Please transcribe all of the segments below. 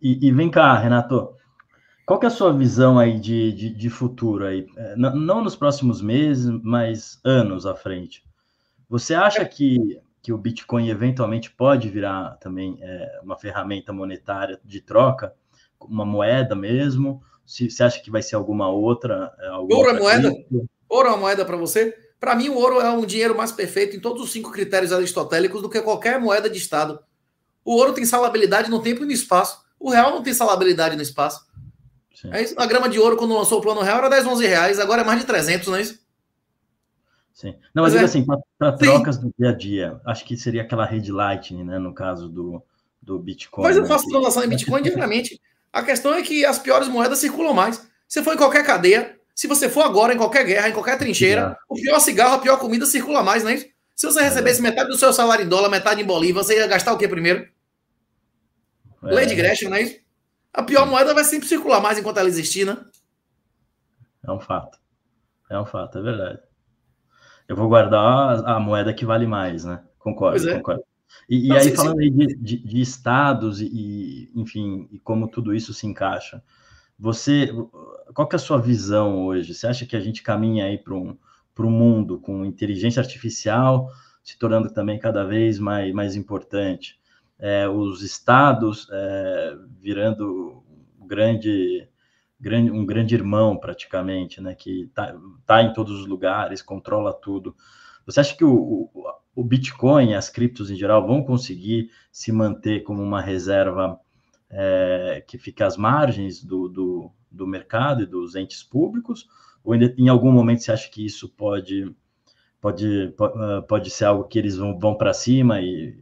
E, e vem cá, Renato, qual que é a sua visão aí de, de, de futuro aí? É, não, não nos próximos meses, mas anos à frente. Você acha que, que o Bitcoin eventualmente pode virar também é, uma ferramenta monetária de troca, uma moeda mesmo? Se você acha que vai ser alguma outra? É, alguma ouro é outra moeda? Ouro é uma moeda para você? Para mim, o ouro é um dinheiro mais perfeito em todos os cinco critérios aristotélicos do que qualquer moeda de Estado. O ouro tem salabilidade no tempo e no espaço. O real não tem salabilidade no espaço. Sim. É isso. A grama de ouro, quando lançou o plano real, era 10, 11 reais. Agora é mais de 300, não é isso? Sim. Não, mas, mas é... assim, para trocas do dia a dia, acho que seria aquela rede Lightning, né? No caso do, do Bitcoin. Mas eu né, faço né? transação em é Bitcoin diariamente. A questão é que as piores moedas circulam mais. Você foi em qualquer cadeia, se você for agora em qualquer guerra, em qualquer trincheira, o pior cigarro, a pior comida circula mais, não é isso? Se você é recebesse metade do seu salário em dólar, metade em bolívia, você ia gastar o que primeiro? É. Lady Gresham, não é isso? A pior moeda vai sempre circular mais enquanto ela existir, né? É um fato. É um fato, é verdade. Eu vou guardar a, a moeda que vale mais, né? Concordo, é. concordo. E, não, e aí, sim, falando sim. Aí de, de, de, estados e, enfim, e como tudo isso se encaixa, você, qual que é a sua visão hoje? Você acha que a gente caminha aí para um, para o mundo com inteligência artificial se tornando também cada vez mais, mais importante é, os estados é, virando grande, grande, um grande irmão praticamente, né, que está tá em todos os lugares, controla tudo. Você acha que o, o, o Bitcoin, as criptos em geral, vão conseguir se manter como uma reserva é, que fica às margens do, do, do, mercado e dos entes públicos? Ou ainda, em algum momento você acha que isso pode, pode, ah, pode ser algo que eles vão, vão para cima e,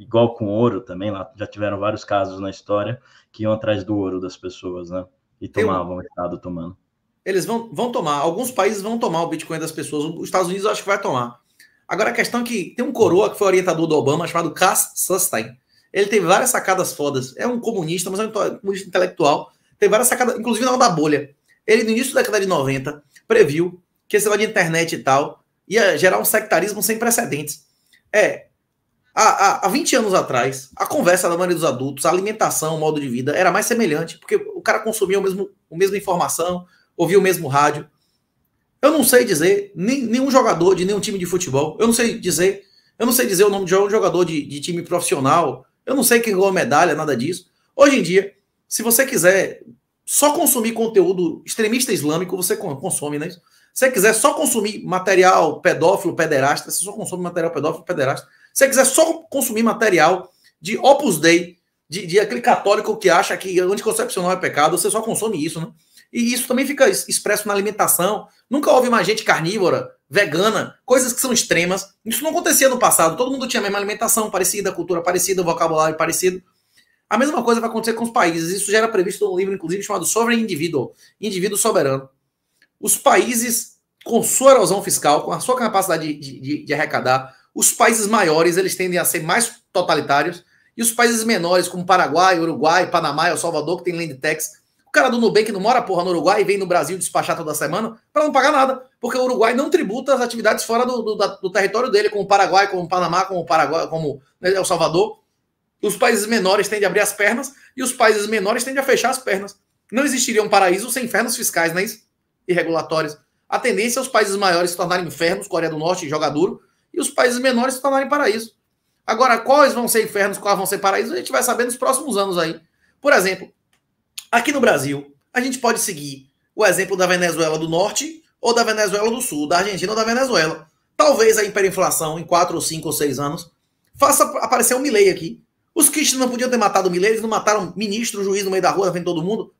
igual com ouro também, lá já tiveram vários casos na história que iam atrás do ouro das pessoas, né? E tomavam, o Estado tomando. Eles vão, vão tomar, alguns países vão tomar o Bitcoin das pessoas, os Estados Unidos eu acho que vai tomar. Agora a questão é que tem um coroa que foi orientador do Obama chamado Cass Sunstein. Ele teve várias sacadas fodas. É um comunista, mas é um comunista intelectual. tem várias sacadas, inclusive na hora da bolha. Ele, no início da década de 90, previu que esse negócio de internet e tal ia gerar um sectarismo sem precedentes. É, há, há, há 20 anos atrás, a conversa da maioria dos adultos, a alimentação, o modo de vida era mais semelhante, porque o cara consumia o mesmo, a mesma informação, ouvia o mesmo rádio. Eu não sei dizer, nem, nenhum jogador de nenhum time de futebol, eu não sei dizer, eu não sei dizer o nome de um jogador de, de time profissional, eu não sei quem ganhou medalha, nada disso. Hoje em dia, se você quiser só consumir conteúdo extremista islâmico, você consome, né? Se você quiser só consumir material pedófilo, pederasta, você só consome material pedófilo, pederasta. Se você quiser só consumir material de Opus Dei, de, de aquele católico que acha que anticoncepcional é pecado, você só consome isso, né? E isso também fica expresso na alimentação. Nunca houve mais gente carnívora, vegana, coisas que são extremas. Isso não acontecia no passado. Todo mundo tinha a mesma alimentação parecida, cultura parecida, vocabulário parecido. A mesma coisa vai acontecer com os países. Isso já era previsto num livro, inclusive, chamado Sovereign Individual Indivíduo Soberano. Os países, com sua erosão fiscal, com a sua capacidade de, de, de arrecadar, os países maiores, eles tendem a ser mais totalitários, e os países menores, como Paraguai, Uruguai, Panamá, El Salvador, que tem land tax, o cara do Nubank não mora porra no Uruguai e vem no Brasil despachar toda semana para não pagar nada, porque o Uruguai não tributa as atividades fora do, do, do território dele, como Paraguai, como Panamá, como o Paraguai, como né, El Salvador. Os países menores tendem a abrir as pernas e os países menores tendem a fechar as pernas. Não existiria um paraíso sem infernos fiscais, não é isso? E regulatórios. A tendência é os países maiores se tornarem infernos, Coreia do Norte joga duro, os países menores se tornarem paraíso. Agora, quais vão ser infernos, quais vão ser paraísos, a gente vai saber nos próximos anos aí. Por exemplo, aqui no Brasil, a gente pode seguir o exemplo da Venezuela do Norte ou da Venezuela do Sul, da Argentina ou da Venezuela. Talvez a hiperinflação em 4 ou 5 ou 6 anos faça aparecer um Milley aqui. Os Kirchner não podiam ter matado o Milley, eles não mataram ministro, juiz no meio da rua, na frente de todo mundo.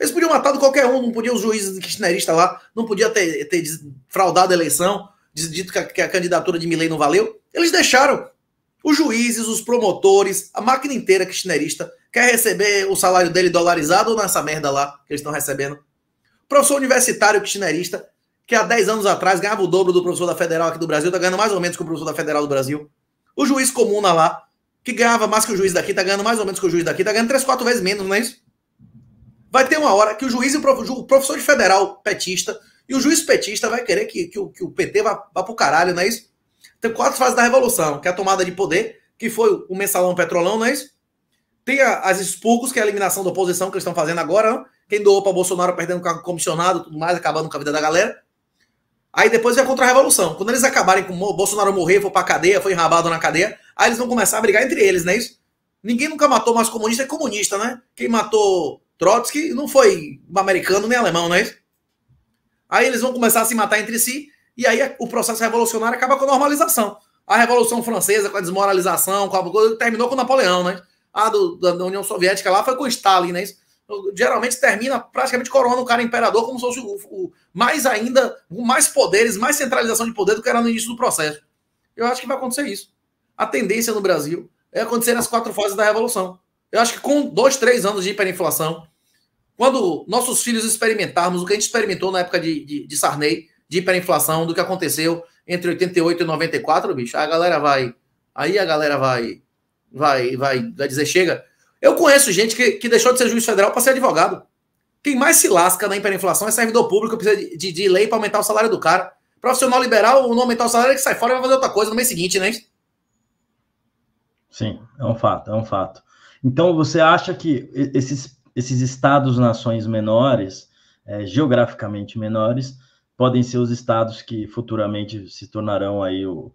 Eles podiam matado qualquer um, não podiam os juízes kirchneristas lá, não podia ter, ter fraudado a eleição, dito que a, que a candidatura de Milley não valeu, eles deixaram. Os juízes, os promotores, a máquina inteira kirchnerista quer receber o salário dele dolarizado ou nessa merda lá que eles estão recebendo. O professor universitário kirchnerista, que há 10 anos atrás ganhava o dobro do professor da federal aqui do Brasil, está ganhando mais ou menos que o professor da federal do Brasil. O juiz comum lá, que ganhava mais que o juiz daqui, está ganhando mais ou menos que o juiz daqui, está ganhando 3, 4 vezes menos, não é isso? Vai ter uma hora que o juiz e o professor de federal petista e o juiz petista vai querer que, que, o, que o PT vá, vá pro caralho, não é isso? Tem quatro fases da revolução, que é a tomada de poder, que foi o mensalão petrolão, não é isso? Tem a, as expurgos, que é a eliminação da oposição que eles estão fazendo agora. Não? Né? Quem doou para Bolsonaro perdendo o cargo comissionado tudo mais, acabando com a vida da galera. Aí depois vem a contra-revolução. Quando eles acabarem com o Bolsonaro morrer, foi pra cadeia, foi enrabado na cadeia, aí eles vão começar a brigar entre eles, não é isso? Ninguém nunca matou mais comunista, é comunista, né? Quem matou Trotsky não foi americano nem alemão, não é isso? Aí eles vão começar a se matar entre si, e aí o processo revolucionário acaba com a normalização. A Revolução Francesa, com a desmoralização, com a coisa, terminou com Napoleão, né? A do, da, União Soviética lá foi com Stalin, né? Isso, geralmente termina praticamente coroando o cara imperador como se fosse o, o, mais ainda, mais poderes, mais centralização de poder do que era no início do processo. Eu acho que vai acontecer isso. A tendência no Brasil é acontecer as quatro fases da revolução. Eu acho que com dois, três anos de hiperinflação, quando nossos filhos experimentarmos o que a gente experimentou na época de, de, de Sarney, de hiperinflação, do que aconteceu entre 88 e 94, bicho, a galera vai. Aí a galera vai. Vai, vai, vai dizer, chega. Eu conheço gente que, que deixou de ser juiz federal para ser advogado. Quem mais se lasca na hiperinflação é servidor público, precisa de, de, de lei para aumentar o salário do cara. Profissional liberal, não aumentar o salário, que sai fora e vai fazer outra coisa no mês seguinte, né? Sim, é um fato, é um fato. Então você acha que esses esses estados-nações menores, é, geograficamente menores, podem ser os estados que futuramente se tornarão aí o,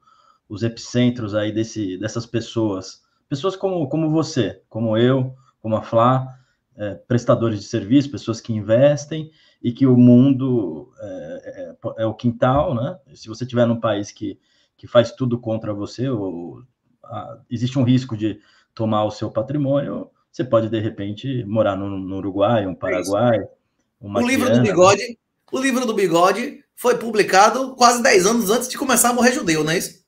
os epicentros aí desse, dessas pessoas, pessoas como, como você, como eu, como a Flá, é, prestadores de serviço, pessoas que investem e que o mundo é, é, é, o quintal, né? Se você tiver num país que, que faz tudo contra você, ou, a, existe um risco de tomar o seu patrimônio, você pode, de repente, morar no, no Uruguai, um é Paraguai. uma o livro do Bigode, né? o livro do Bigode foi publicado quase 10 anos antes de começar a morrer judeu, não é isso?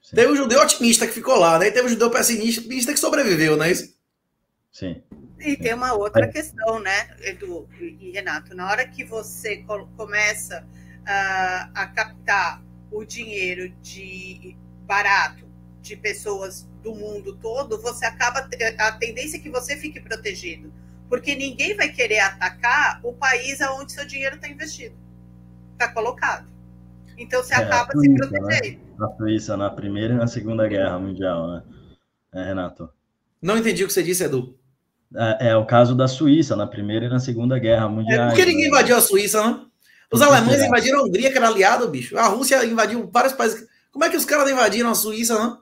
Sim. Teve um judeu otimista que ficou lá, né? E teve um judeu pessimista que sobreviveu, não é isso? Sim. E tem uma outra é. questão, né, Edu e Renato? Na hora que você começa uh, a captar o dinheiro de barato de pessoas do mundo todo, você acaba a tendência é que você fique protegido, porque ninguém vai querer atacar o país aonde seu dinheiro está investido, está colocado. Então você é, acaba Suíça, se né? protegendo. Né? A Suíça na primeira e na segunda guerra mundial, né? É, Renato. Não entendi o que você disse, Edu. É, é, o caso da Suíça, na Primeira e na Segunda Guerra é, Mundial. É porque ninguém invadiu a Suíça, né? Os alemães invadiram a Hungria, que era aliado, bicho. A Rússia invadiu vários países. Como é que os caras invadiram a Suíça, né?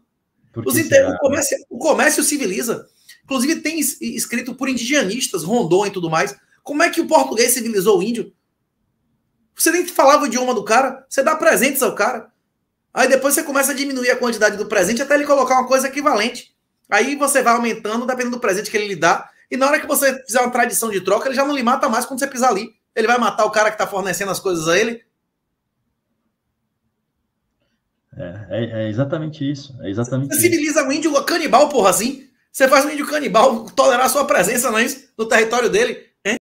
Os inter... o, né? comércio, o comércio civiliza. Inclusive, tem escrito por indigenistas, Rondon e tudo mais. Como é que o português civilizou o índio? Você nem falava o idioma do cara, você dá presentes ao cara. Aí depois você começa a diminuir a quantidade do presente até ele colocar uma coisa equivalente. Aí você vai aumentando, dependendo do presente que ele lhe dá. E na hora que você fizer uma tradição de troca, ele já não lhe mata mais quando você pisar ali. Ele vai matar o cara que está fornecendo as coisas a ele, é, é, é, exatamente isso. É exatamente você civiliza o um índio canibal, porra, assim. Você faz um índio canibal tolerar sua presença, não é isso? No território dele.